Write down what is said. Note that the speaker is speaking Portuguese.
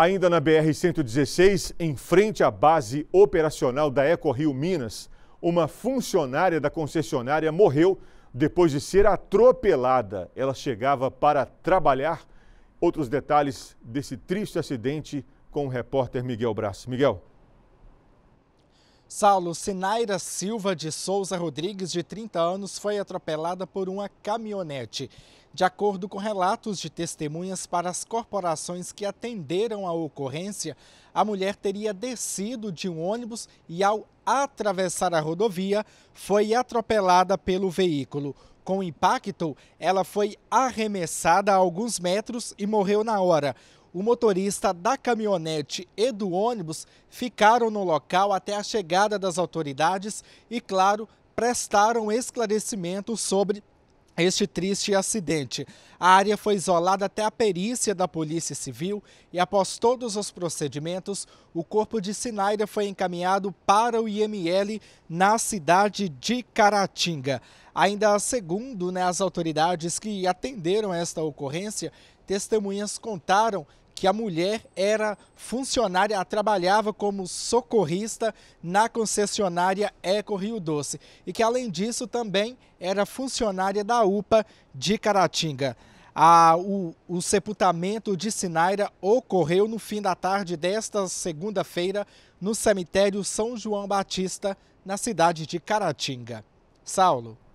Ainda na BR-116, em frente à base operacional da EcoRio Minas, uma funcionária da concessionária morreu depois de ser atropelada. Ela chegava para trabalhar. Outros detalhes desse triste acidente com o repórter Miguel Braz. Miguel. Saulo Sinaira Silva de Souza Rodrigues, de 30 anos, foi atropelada por uma caminhonete. De acordo com relatos de testemunhas para as corporações que atenderam a ocorrência, a mulher teria descido de um ônibus e, ao atravessar a rodovia, foi atropelada pelo veículo. Com impacto, ela foi arremessada a alguns metros e morreu na hora. O motorista da caminhonete e do ônibus ficaram no local até a chegada das autoridades e, claro, prestaram esclarecimento sobre este triste acidente. A área foi isolada até a perícia da Polícia Civil e, após todos os procedimentos, o corpo de Sinaira foi encaminhado para o IML na cidade de Caratinga. Ainda segundo né, as autoridades que atenderam esta ocorrência, testemunhas contaram que a mulher era funcionária, ela trabalhava como socorrista na concessionária Eco Rio Doce e que, além disso, também era funcionária da UPA de Caratinga. A, o, o, sepultamento de Sinaira ocorreu no fim da tarde desta segunda-feira no cemitério São João Batista, na cidade de Caratinga. Saulo.